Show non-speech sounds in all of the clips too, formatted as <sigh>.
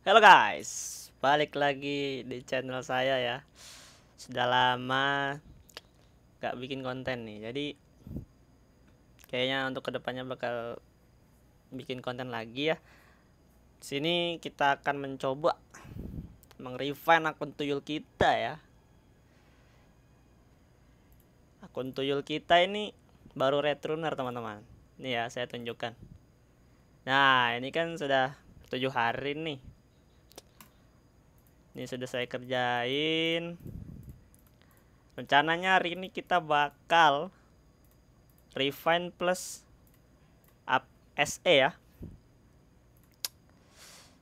Halo guys, balik lagi di channel saya ya. Sudah lama gak bikin konten nih, jadi kayaknya untuk kedepannya bakal bikin konten lagi ya. Sini kita akan mencoba mengrefine akun tuyul kita ya. Akun tuyul kita ini baru retruner teman-teman. Nih ya, saya tunjukkan. Nah, ini kan sudah tujuh hari nih ini sudah saya kerjain rencananya hari ini kita bakal refine plus up SE ya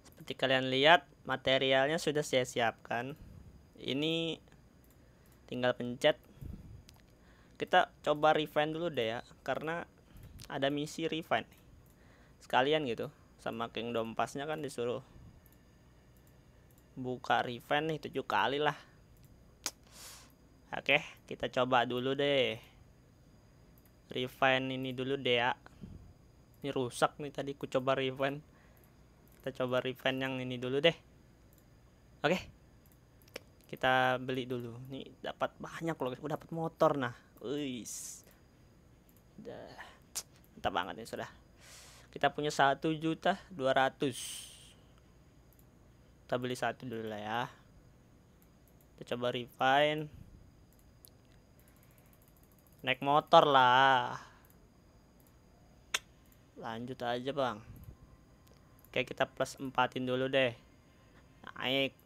seperti kalian lihat materialnya sudah saya siapkan ini tinggal pencet kita coba refine dulu deh ya karena ada misi refine sekalian gitu sama kingdom pasnya kan disuruh buka revamp nih tujuh kali lah oke kita coba dulu deh refine ini dulu deh ya ini rusak nih tadi ku coba revamp kita coba revamp yang ini dulu deh oke kita beli dulu nih dapat banyak loh guys dapat motor nah Uis. udah mantap banget nih sudah kita punya satu juta dua ratus kita beli satu dulu lah ya kita coba refine naik motor lah lanjut aja bang oke kita plus empatin dulu deh naik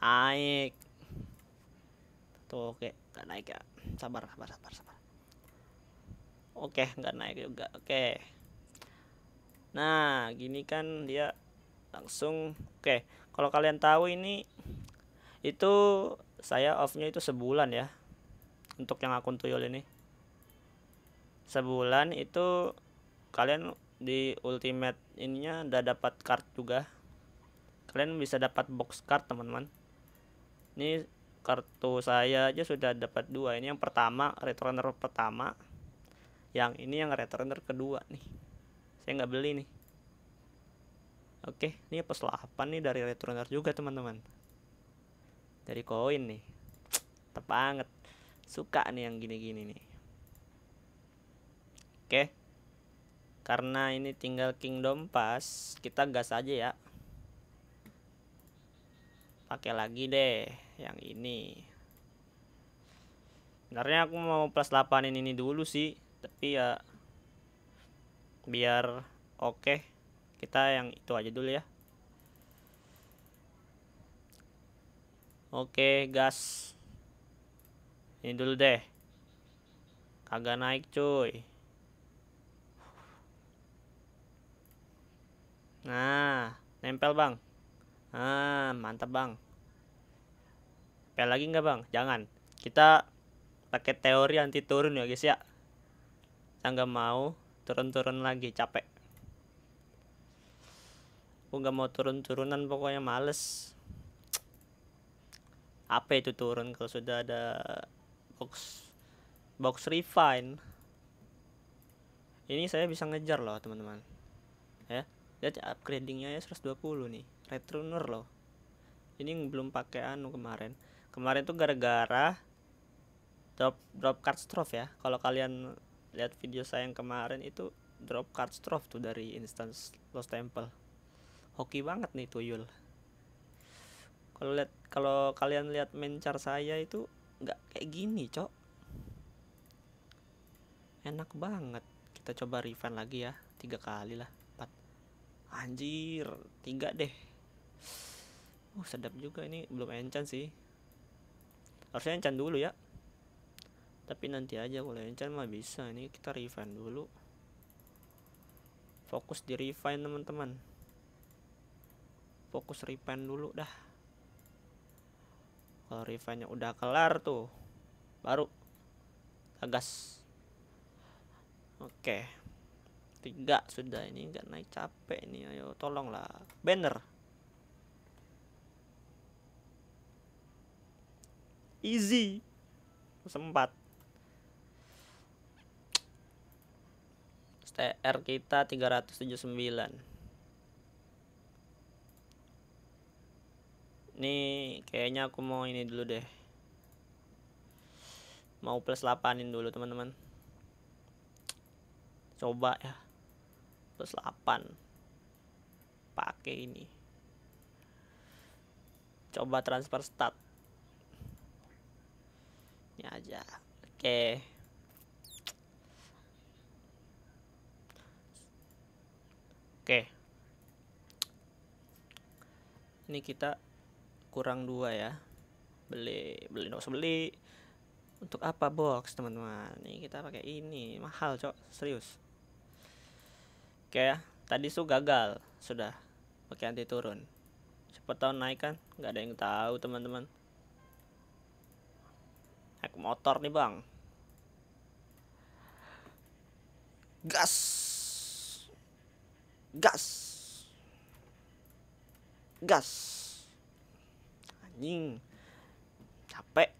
naik tuh oke nggak naik ya sabar sabar sabar sabar oke nggak naik juga oke nah gini kan dia langsung oke okay. kalau kalian tahu ini itu saya offnya itu sebulan ya untuk yang akun tuyul ini sebulan itu kalian di ultimate ininya udah dapat card juga kalian bisa dapat box card teman-teman ini kartu saya aja sudah dapat dua ini yang pertama returner pertama yang ini yang returner kedua nih saya nggak beli nih Oke, ini plus 8 nih dari returner juga teman-teman. Dari koin nih. tepanget. banget. Suka nih yang gini-gini nih. Oke. Karena ini tinggal kingdom pass, kita gas aja ya. Pakai lagi deh yang ini. Sebenarnya aku mau plus 8 ini dulu sih, tapi ya biar oke. Okay kita yang itu aja dulu ya oke gas ini dulu deh kagak naik cuy nah nempel bang ah mantap bang nempel lagi nggak bang jangan kita pakai teori anti turun ya guys ya kita nggak mau turun-turun lagi capek aku nggak mau turun-turunan pokoknya males apa itu turun kalau sudah ada box box refine ini saya bisa ngejar loh teman-teman ya lihat upgradingnya ya 120 nih retruner loh ini belum pakai anu kemarin kemarin tuh gara-gara drop drop card strof ya kalau kalian lihat video saya yang kemarin itu drop card strof tuh dari instance lost temple hoki banget nih tuyul kalau lihat kalau kalian lihat mencar saya itu nggak kayak gini cok enak banget kita coba refund lagi ya tiga kali lah empat anjir tiga deh uh sedap juga ini belum encan sih harusnya encan dulu ya tapi nanti aja kalau encan mah bisa ini kita refund dulu fokus di refine teman-teman fokus repaint dulu dah kalau repaintnya udah kelar tuh baru tegas oke tiga sudah ini nggak naik capek ini ayo tolonglah banner easy sempat STR kita 379 ini kayaknya aku mau ini dulu deh. Mau plus 8-in dulu, teman-teman. Coba ya. Plus 8. Pakai ini. Coba transfer stat. Ini aja. Oke. Oke. Ini kita kurang dua ya beli beli nggak usah beli untuk apa box teman-teman ini kita pakai ini mahal cok serius oke ya tadi tuh gagal sudah pakai anti turun cepet tahun naik kan nggak ada yang tahu teman-teman naik motor nih bang gas gas gas anjing capek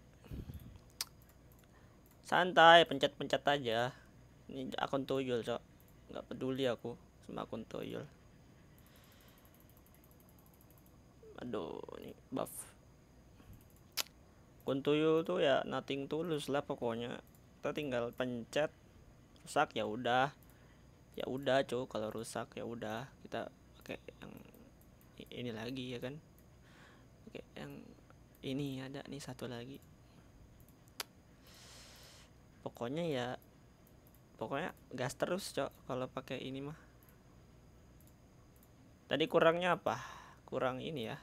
santai pencet-pencet aja ini akun tuyul cok nggak peduli aku sama akun tuyul aduh ini buff akun tuyul tuh ya nothing tulus lah pokoknya kita tinggal pencet rusak ya udah ya udah cok kalau rusak ya udah kita pakai yang ini lagi ya kan pakai yang ini ada nih satu lagi pokoknya ya pokoknya gas terus cok kalau pakai ini mah tadi kurangnya apa kurang ini ya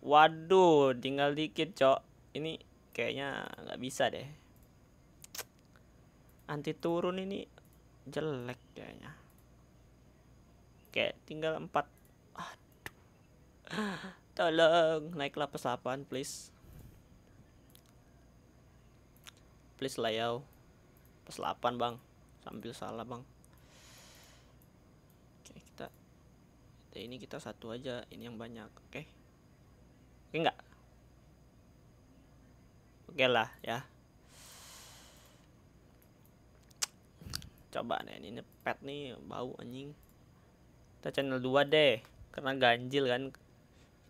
waduh tinggal dikit cok ini kayaknya nggak bisa deh anti turun ini jelek kayaknya kayak tinggal empat ah Tolong naiklah lapis 8 please. Please lah ya. 8 bang. Sambil salah bang. Oke kita. Ini kita satu aja. Ini yang banyak. Oke. Oke enggak? Oke lah ya. Coba nih ini pet nih bau anjing. Kita channel 2 deh. Karena ganjil kan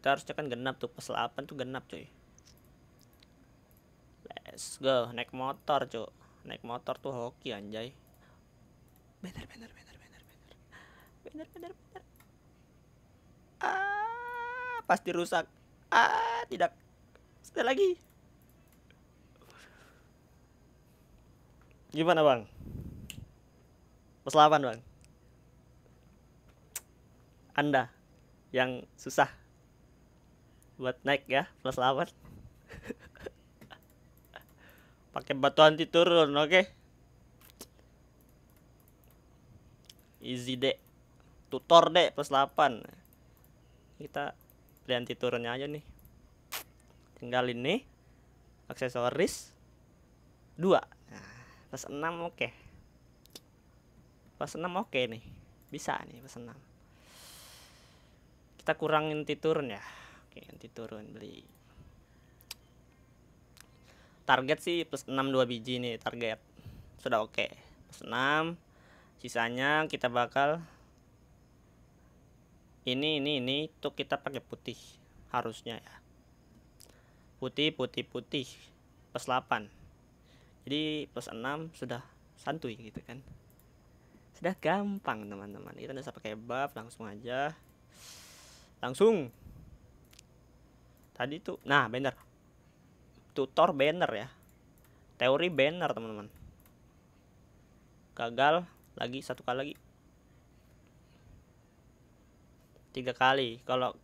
kita harusnya kan genap tuh. pas 8 tuh genap cuy. Let's go. Naik motor cuy. Naik motor tuh hoki anjay. Bener bener bener bener bener. Bener bener bener. Ah, pasti rusak. Ah, tidak. Sekali lagi. Gimana, Bang? Pas 8, Bang. Anda yang susah buat naik ya plus lawan <laughs> pakai batu anti turun oke okay? easy dek tutor dek plus 8 kita beli anti turunnya aja nih tinggal ini aksesoris dua, nah, plus enam oke okay. plus enam oke okay nih bisa nih plus 6 kita kurangin titurnya ya oke nanti turun beli target sih plus 6 2 biji nih target sudah oke okay. plus 6 sisanya kita bakal ini ini ini tuh kita pakai putih harusnya ya putih putih putih plus 8 jadi plus 6 sudah santuy gitu kan sudah gampang teman-teman kita enggak usah pakai buff langsung aja langsung tadi tuh nah banner tutor banner ya teori banner teman-teman gagal lagi satu kali lagi tiga kali kalau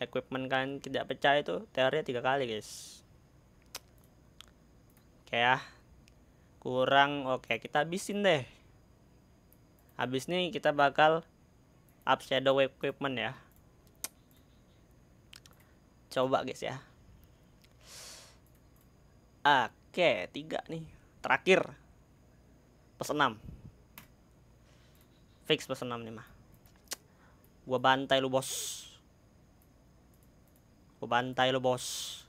equipment kalian tidak pecah itu teorinya tiga kali guys oke ya kurang oke kita habisin deh habis ini kita bakal up shadow equipment ya coba guys ya oke tiga nih terakhir plus enam fix plus enam nih mah gua bantai lu bos gua bantai lu bos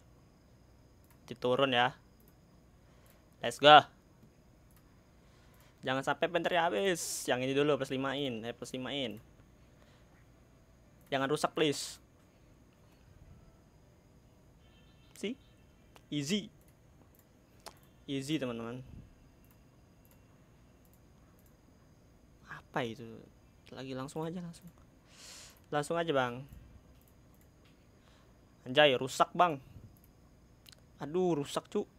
diturun ya let's go jangan sampai penteri habis yang ini dulu plus limain eh, plus limain jangan rusak please easy easy teman-teman apa itu lagi langsung aja langsung langsung aja bang anjay rusak bang aduh rusak cu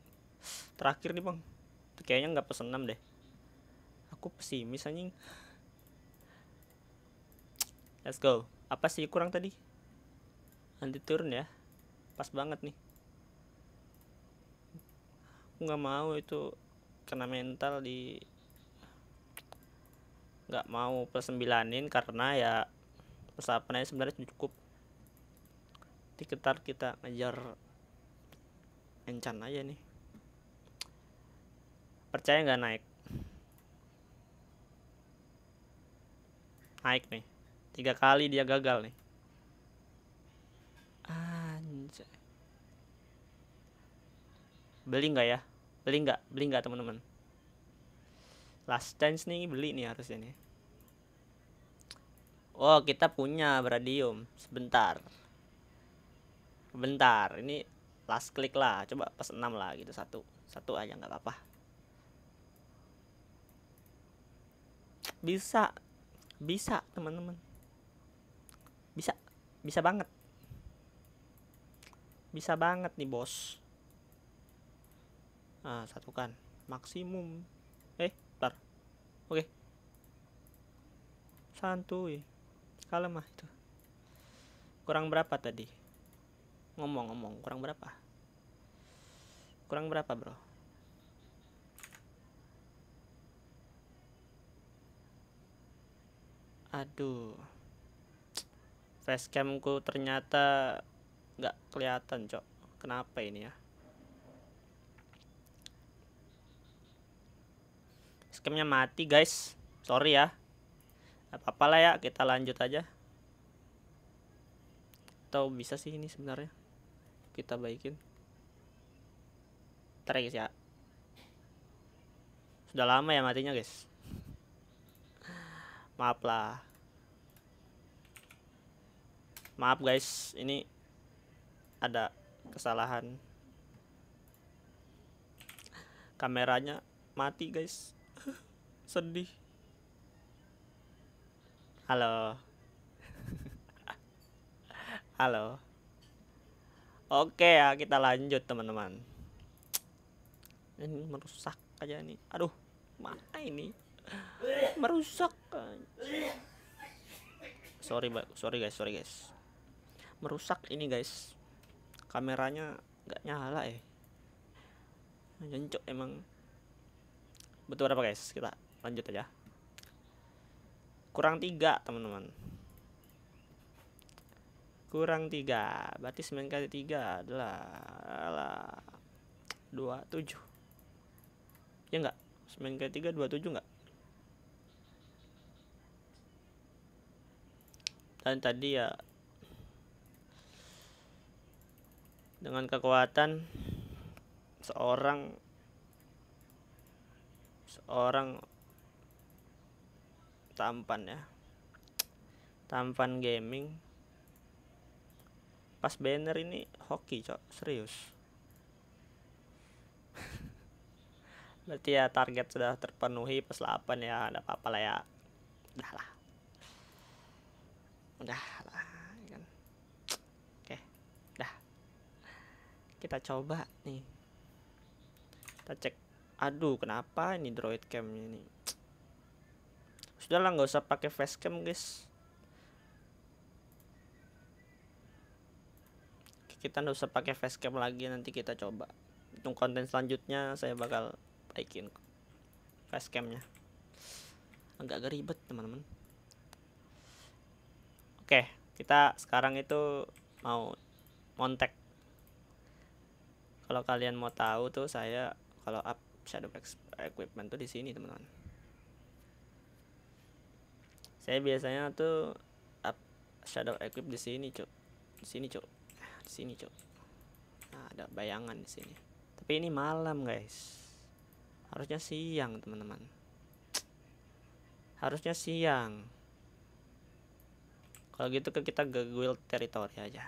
terakhir nih bang kayaknya nggak pesen 6 deh aku pesimis anjing let's go apa sih kurang tadi anti turun ya pas banget nih nggak mau itu kena mental di nggak mau persembilanin karena ya persahapannya sebenarnya cukup diketar kita ngejar encan aja nih percaya nggak naik naik nih tiga kali dia gagal nih anjay beli nggak ya beli nggak beli nggak teman-teman last chance nih beli nih harusnya nih oh kita punya beradium sebentar sebentar. ini last klik lah coba pas 6 lah gitu satu satu aja nggak apa-apa bisa bisa teman-teman bisa bisa banget bisa banget nih bos nah satukan maksimum eh ntar oke okay. santuy skala mah itu kurang berapa tadi ngomong-ngomong kurang berapa kurang berapa bro aduh facecamku ternyata nggak kelihatan cok kenapa ini ya webcamnya mati guys sorry ya apa apalah ya kita lanjut aja atau bisa sih ini sebenarnya kita baikin ntar ya guys ya sudah lama ya matinya guys <laughs> maaf lah maaf guys ini ada kesalahan kameranya mati guys sedih halo <laughs> halo oke ya kita lanjut teman-teman ini merusak aja nih aduh mana ini merusak sorry sorry guys sorry guys merusak ini guys kameranya nggak nyala eh. jancok emang betul apa guys kita lanjut aja kurang tiga teman-teman kurang tiga berarti 9 kali tiga adalah dua tujuh ya enggak 9 kali tiga dua tujuh enggak dan tadi ya dengan kekuatan seorang seorang tampan ya tampan gaming pas banner ini hoki cok serius <laughs> berarti ya target sudah terpenuhi Pas 8 ya ada apa-apa lah ya udah lah udah lah kan oke udah kita coba nih kita cek aduh kenapa ini droid cam ini sudah lah nggak usah pakai facecam guys. Kita nggak usah pakai facecam lagi nanti kita coba. Untuk konten selanjutnya saya bakal baikin facecamnya. Agak-agak ribet teman-teman. Oke, kita sekarang itu mau montek. Kalau kalian mau tahu tuh saya kalau up shadow equipment tuh di sini teman-teman saya biasanya tuh up shadow equip di sini cuk di sini cuk di sini cuk nah, ada bayangan di sini tapi ini malam guys harusnya siang teman-teman harusnya siang kalau gitu ke kita ke guild teritori aja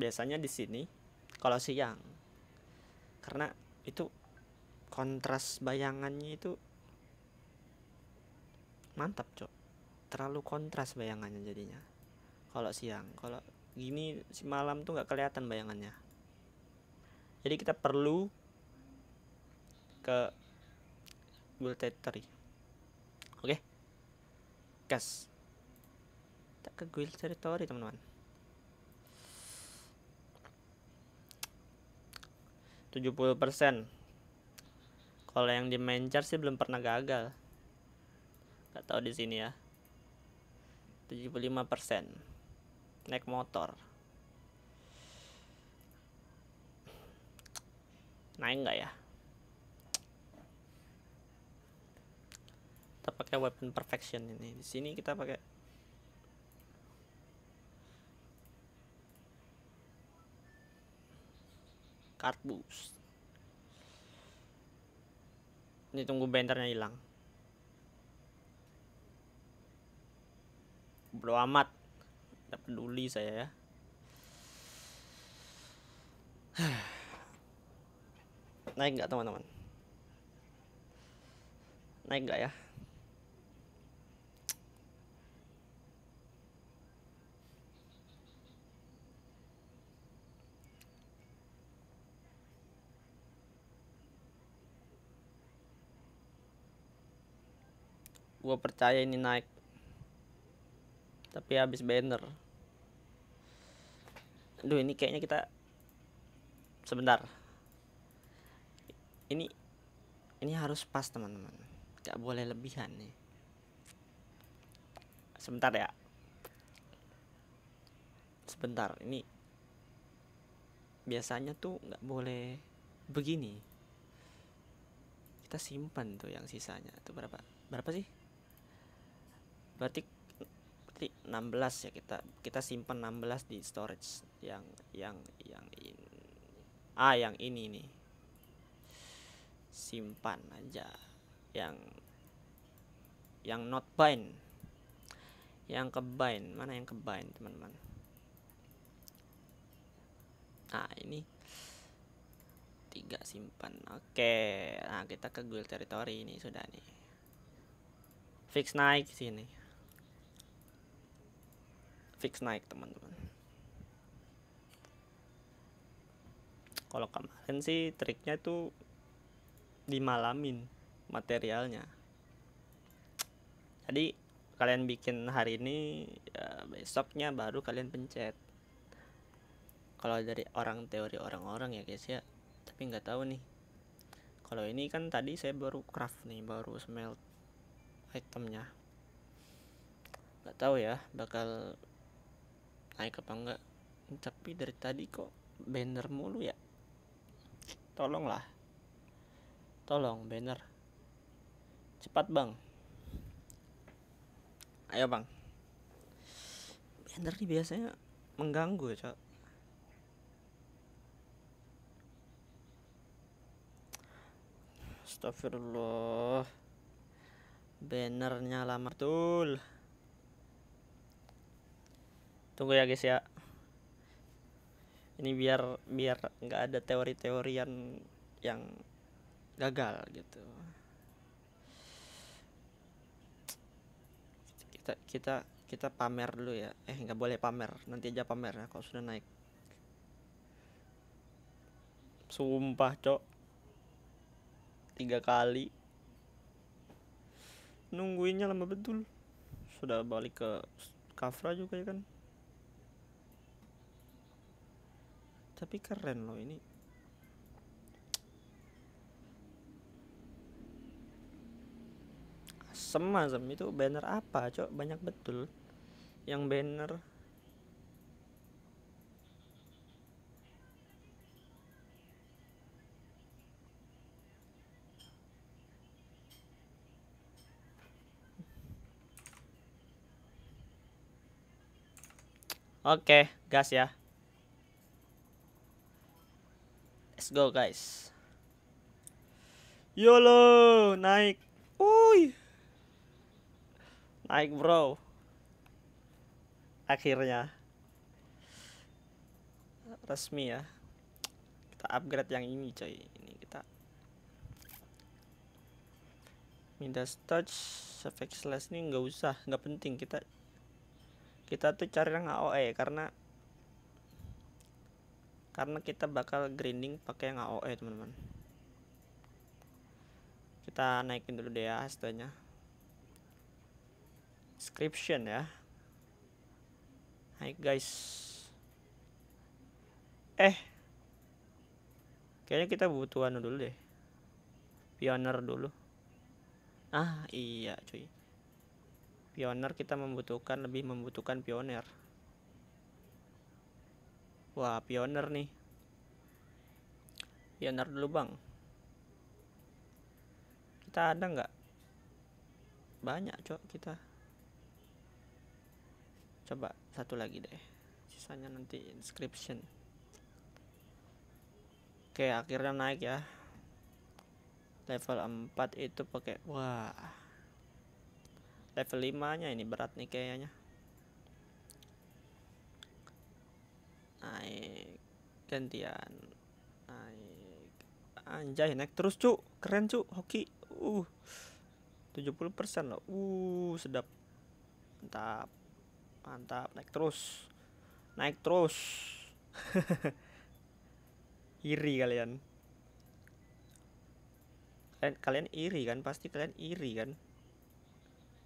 biasanya di sini kalau siang karena itu kontras bayangannya itu mantap cok terlalu kontras bayangannya jadinya kalau siang kalau gini si malam tuh nggak kelihatan bayangannya jadi kita perlu ke Google territory. oke okay? gas tak ke Google territory, teman-teman tujuh puluh persen kalau yang di main sih belum pernah gagal. nggak tahu di sini ya. 75% naik motor. Naik nggak ya? Kita pakai weapon perfection ini. Di sini kita pakai card boost ini tunggu benternya hilang bro amat tidak peduli saya ya <sighs> naik nggak teman-teman naik nggak ya gue percaya ini naik tapi habis banner aduh ini kayaknya kita sebentar ini ini harus pas teman-teman gak boleh lebihan nih sebentar ya sebentar ini biasanya tuh nggak boleh begini kita simpan tuh yang sisanya tuh berapa berapa sih berarti berarti 16 ya kita kita simpan 16 di storage yang yang yang ini ah yang ini nih simpan aja yang yang not bind yang ke bind mana yang ke bind teman-teman nah ini tiga simpan oke nah kita ke guild territory ini sudah nih fix naik sini fix naik teman-teman kalau kemarin sih triknya tuh dimalamin materialnya jadi kalian bikin hari ini ya, besoknya baru kalian pencet kalau dari orang teori orang-orang ya guys ya tapi nggak tahu nih kalau ini kan tadi saya baru craft nih baru smelt itemnya nggak tahu ya bakal naik apa enggak tapi dari tadi kok banner mulu ya tolonglah tolong banner cepat bang ayo bang banner nih biasanya mengganggu cok Astagfirullah Bannernya lama tuh tunggu ya guys ya ini biar biar nggak ada teori-teorian yang gagal gitu kita kita kita pamer dulu ya eh nggak boleh pamer nanti aja pamer ya kalau sudah naik sumpah cok tiga kali nungguinnya lama betul sudah balik ke Kafra juga ya kan tapi keren loh ini asem asem itu banner apa cok banyak betul yang banner Oke, gas ya. go guys. YOLO naik. Uy. Naik bro. Akhirnya. Resmi ya. Kita upgrade yang ini coy. Ini kita. Midas touch effect slash ini nggak usah, nggak penting kita kita tuh cari yang AOE karena karena kita bakal grinding pakai yang AOE teman-teman kita naikin dulu deh ya description ya hai guys eh kayaknya kita butuh anu dulu deh pioner dulu ah iya cuy pioner kita membutuhkan lebih membutuhkan pioner Wah, pioner nih. Pioner dulu, Bang. Kita ada nggak? Banyak, Cok, kita. Coba satu lagi deh. Sisanya nanti inscription. Oke, akhirnya naik ya. Level 4 itu pakai wah. Level 5-nya ini berat nih kayaknya. naik gantian naik anjay naik terus cu keren cu hoki uh 70% loh uh sedap mantap mantap naik terus naik terus <laughs> iri kalian kalian kalian iri kan pasti kalian iri kan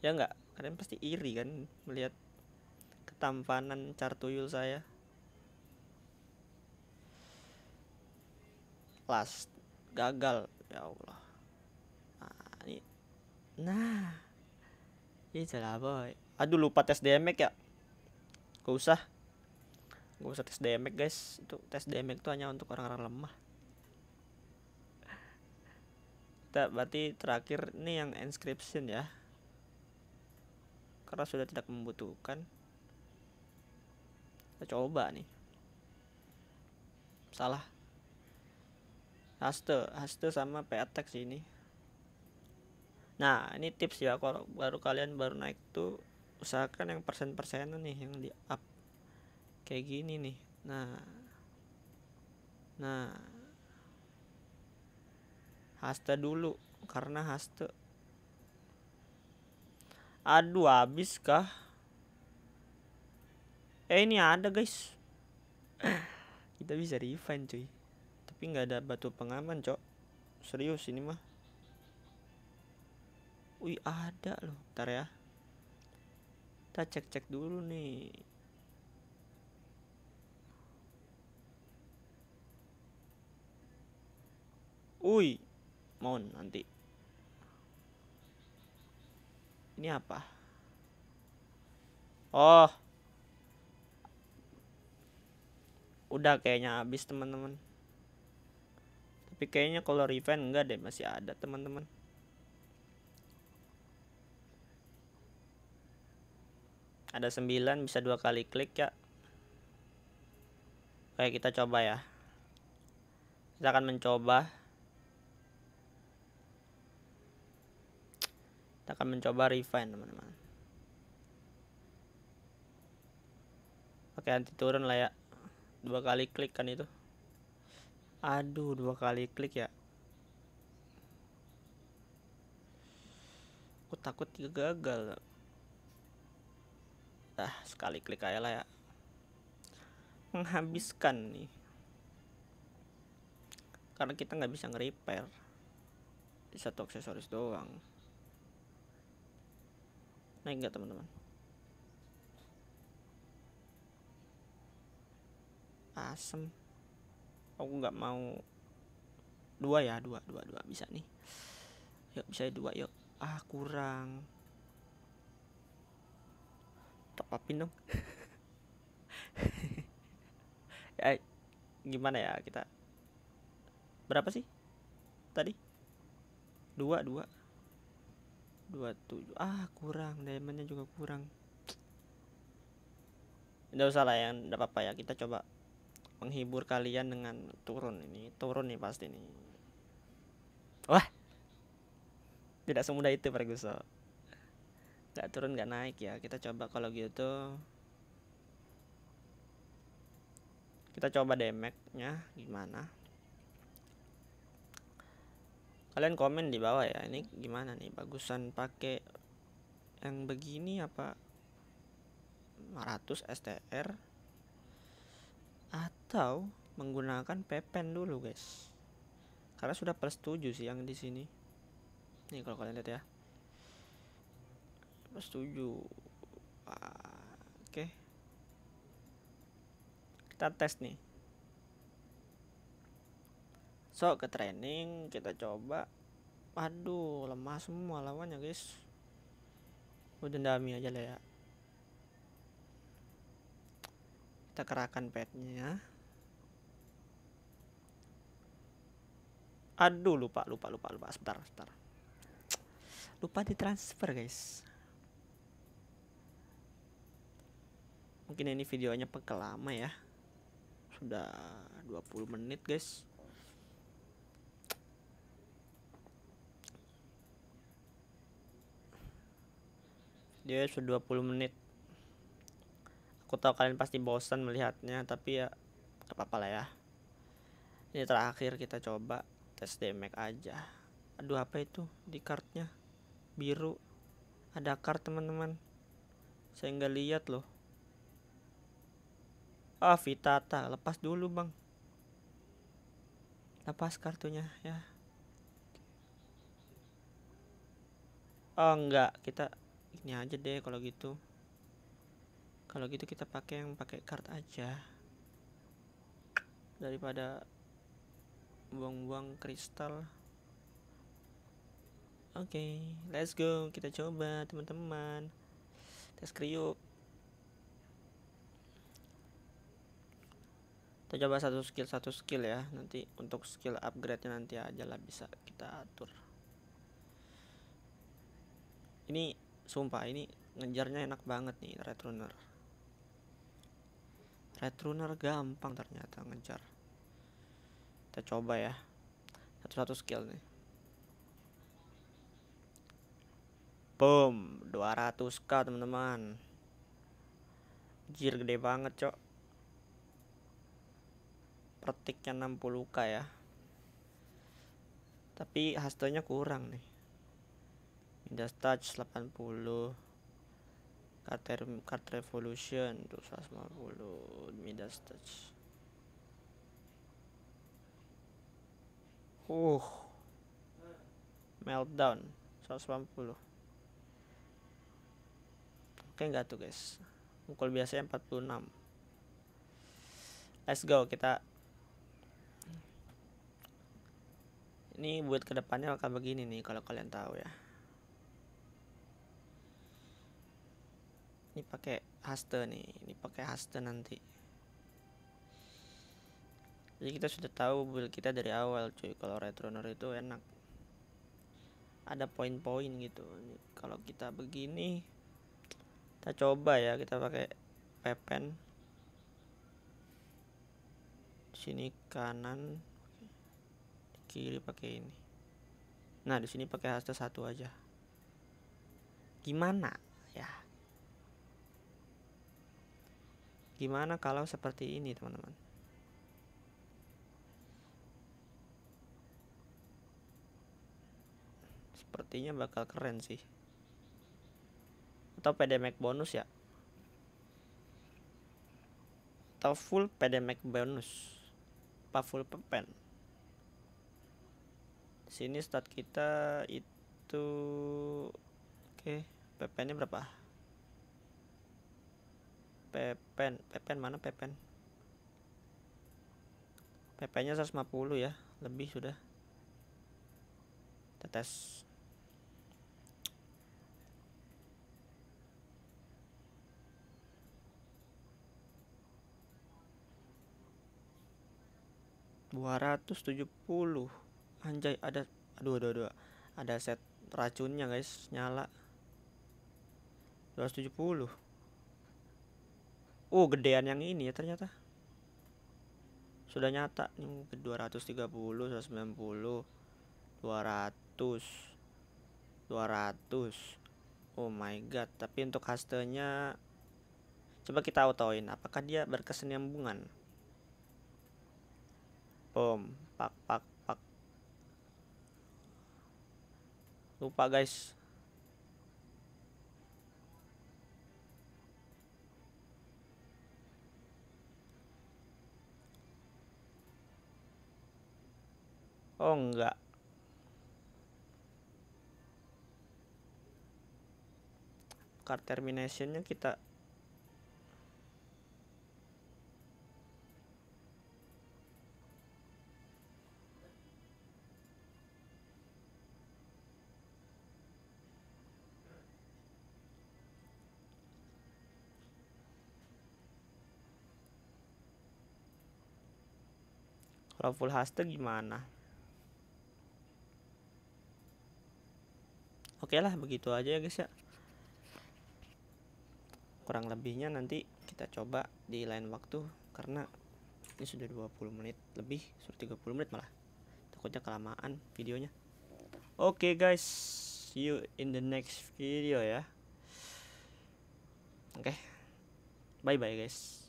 ya enggak kalian pasti iri kan melihat ketampanan cartuyul saya pas gagal ya Allah nah ini nah boy aduh lupa tes damage ya gak usah gak usah tes damage guys itu tes damage itu hanya untuk orang-orang lemah tak berarti terakhir ini yang inscription ya karena sudah tidak membutuhkan kita coba nih salah haste haste sama p attack sih ini nah ini tips ya kalau baru kalian baru naik tuh usahakan yang persen persenan nih yang di up kayak gini nih nah nah haste dulu karena haste aduh habis kah eh ini ada guys <clears throat> kita bisa refund cuy tapi nggak ada batu pengaman cok serius ini mah wih ada loh ntar ya kita cek cek dulu nih wih mohon nanti. Ini apa? Oh. Udah kayaknya habis teman-teman tapi kayaknya kalau revenge enggak deh masih ada teman-teman ada 9 bisa dua kali klik ya oke kita coba ya kita akan mencoba kita akan mencoba refine teman-teman oke nanti turun lah ya dua kali klik kan itu aduh dua kali klik ya aku takut gagal ah sekali klik aja lah ya menghabiskan nih karena kita nggak bisa nge-repair satu aksesoris doang naik nggak teman-teman asem awesome aku nggak mau dua ya dua dua dua bisa nih yuk bisa dua yuk ah kurang top upin dong ya <laughs> gimana ya kita berapa sih tadi dua dua dua tujuh ah kurang diamondnya juga kurang nggak usah lah yang nggak apa-apa ya kita coba menghibur kalian dengan turun ini turun nih pasti nih wah tidak semudah itu Ferguson nggak turun nggak naik ya kita coba kalau gitu kita coba damage-nya gimana kalian komen di bawah ya ini gimana nih bagusan pakai yang begini apa 500 STR atau menggunakan pepen dulu guys karena sudah plus 7 sih yang di sini nih kalau kalian lihat ya plus 7 ah, oke okay. kita tes nih so ke training kita coba aduh lemah semua lawannya guys udah dami aja lah ya kita kerahkan petnya ya. aduh lupa lupa lupa lupa sebentar sebentar lupa ditransfer guys mungkin ini videonya pegel lama ya sudah 20 menit guys dia sudah 20 menit aku tahu kalian pasti bosan melihatnya tapi ya gak apa-apa lah ya ini terakhir kita coba tes damage aja aduh apa itu di kartnya biru ada kart teman-teman saya nggak lihat loh ah oh, Vitata lepas dulu bang lepas kartunya ya oh enggak kita ini aja deh kalau gitu kalau gitu kita pakai yang pakai card aja daripada buang-buang kristal oke okay, let's go kita coba teman-teman tes kriuk kita coba satu skill satu skill ya nanti untuk skill upgrade nanti aja lah bisa kita atur ini sumpah ini ngejarnya enak banget nih red runner Red Runner gampang ternyata ngejar. Kita coba ya. Satu-satu skill nih. Boom, 200k teman-teman. Jir gede banget, Cok. Pertiknya 60k ya. Tapi hastonya kurang nih. Indah touch 80 Card, Card Revolution 250 Midas Touch uh meltdown 150 oke enggak tuh guys mukul biasanya 46 let's go kita ini buat kedepannya bakal begini nih kalau kalian tahu ya ini pakai haste nih ini pakai haste nanti jadi kita sudah tahu build kita dari awal cuy kalau retroner itu enak ada poin-poin gitu ini, kalau kita begini kita coba ya kita pakai pepen sini kanan kiri pakai ini nah di sini pakai haste satu aja gimana Gimana kalau seperti ini, teman-teman? Sepertinya bakal keren sih. Atau PDMAX bonus ya. Atau full PDMAX bonus. Apa full pepen? Sini stat kita itu oke, okay. pepennya berapa? Pepen Pepen mana Pepen PP-nya 150 ya, lebih sudah. Kita tes. dua ratus tujuh puluh anjay ada aduh aduh aduh ada set racunnya guys nyala dua ratus tujuh puluh Oh gedean yang ini ya ternyata Sudah nyata 230 190 200 200 Oh my god Tapi untuk hastenya Coba kita autoin Apakah dia berkesenambungan. Bom Pak pak pak Lupa guys Oh enggak. Card terminationnya kita kalau full haste gimana oke okay lah begitu aja ya guys ya kurang lebihnya nanti kita coba di lain waktu karena ini sudah 20 menit lebih sudah 30 menit malah takutnya kelamaan videonya oke okay guys see you in the next video ya oke okay. bye bye guys